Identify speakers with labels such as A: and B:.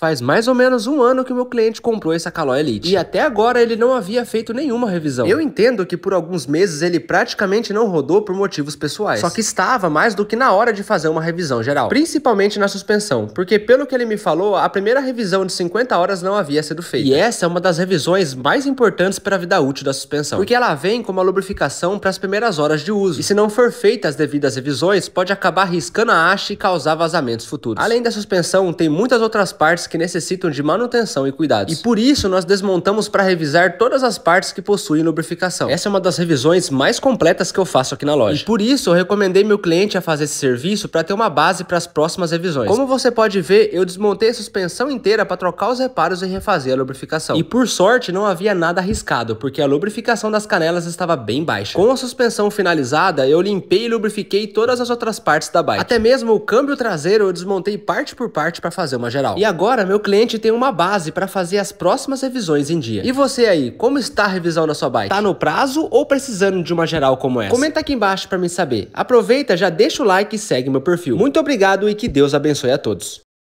A: Faz mais ou menos um ano que meu cliente comprou essa Caloi Elite. E até agora ele não havia feito nenhuma revisão. Eu entendo que por alguns meses ele praticamente não rodou por motivos pessoais. Só que estava mais do que na hora de fazer uma revisão geral. Principalmente na suspensão. Porque pelo que ele me falou, a primeira revisão de 50 horas não havia sido feita. E essa é uma das revisões mais importantes para a vida útil da suspensão. Porque ela vem como a lubrificação para as primeiras horas de uso. E se não for feita as devidas revisões, pode acabar riscando a haste e causar vazamentos futuros. Além da suspensão, tem muitas outras partes que necessitam de manutenção e cuidados. E por isso nós desmontamos para revisar todas as partes que possuem lubrificação. Essa é uma das revisões mais completas que eu faço aqui na loja. E por isso eu recomendei meu cliente a fazer esse serviço para ter uma base para as próximas revisões. Como você pode ver, eu desmontei a suspensão inteira para trocar os reparos e refazer a lubrificação. E por sorte não havia nada arriscado, porque a lubrificação das canelas estava bem baixa. Com a suspensão finalizada, eu limpei e lubrifiquei todas as outras partes da bike. Até mesmo o câmbio traseiro eu desmontei parte por parte para fazer uma geral. E agora Agora, meu cliente tem uma base para fazer as próximas revisões em dia. E você aí, como está a revisão na sua bike? Tá no prazo ou precisando de uma geral como essa? Comenta aqui embaixo para mim saber. Aproveita, já deixa o like e segue meu perfil. Muito obrigado e que Deus abençoe a todos.